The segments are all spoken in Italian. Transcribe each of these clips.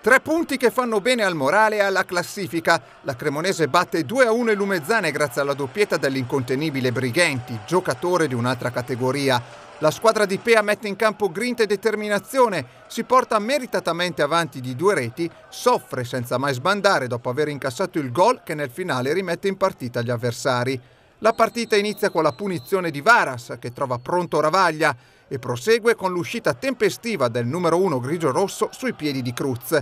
Tre punti che fanno bene al morale e alla classifica. La Cremonese batte 2-1 il Lumezzane grazie alla doppietta dell'incontenibile Brighenti, giocatore di un'altra categoria. La squadra di Pea mette in campo grinta e determinazione, si porta meritatamente avanti di due reti, soffre senza mai sbandare dopo aver incassato il gol che nel finale rimette in partita gli avversari. La partita inizia con la punizione di Varas che trova pronto Ravaglia e prosegue con l'uscita tempestiva del numero 1 grigio-rosso sui piedi di Cruz.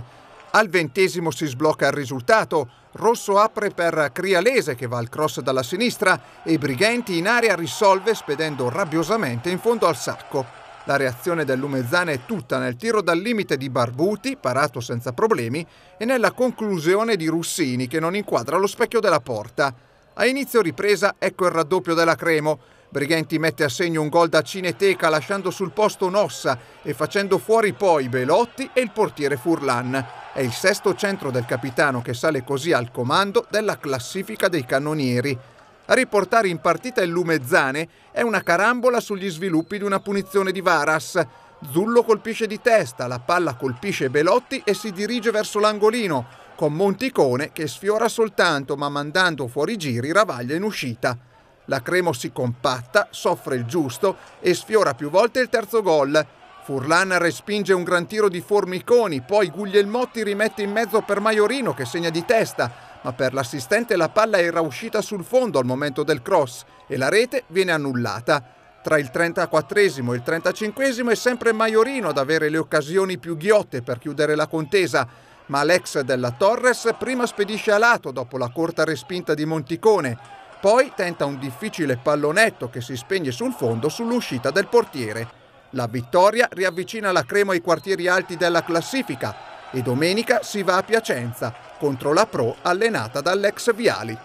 Al ventesimo si sblocca il risultato, Rosso apre per Crialese che va al cross dalla sinistra e Brighenti in aria risolve spedendo rabbiosamente in fondo al sacco. La reazione del Lumezzane è tutta nel tiro dal limite di Barbuti, parato senza problemi, e nella conclusione di Russini che non inquadra lo specchio della porta. A inizio ripresa ecco il raddoppio della Cremo, Brighenti mette a segno un gol da Cineteca lasciando sul posto Nossa e facendo fuori poi Belotti e il portiere Furlan. È il sesto centro del capitano che sale così al comando della classifica dei cannonieri. A riportare in partita il Lumezzane è una carambola sugli sviluppi di una punizione di Varas. Zullo colpisce di testa, la palla colpisce Belotti e si dirige verso l'angolino, con Monticone che sfiora soltanto ma mandando fuori giri Ravaglia in uscita. La Cremo si compatta, soffre il giusto e sfiora più volte il terzo gol. Furlan respinge un gran tiro di Formiconi, poi Guglielmotti rimette in mezzo per Maiorino che segna di testa, ma per l'assistente la palla era uscita sul fondo al momento del cross e la rete viene annullata. Tra il 34 e il 35 è sempre Maiorino ad avere le occasioni più ghiotte per chiudere la contesa, ma l'ex della Torres prima spedisce a lato dopo la corta respinta di Monticone poi tenta un difficile pallonetto che si spegne sul fondo sull'uscita del portiere. La vittoria riavvicina la Cremo ai quartieri alti della classifica e domenica si va a Piacenza contro la Pro allenata dall'ex Viali.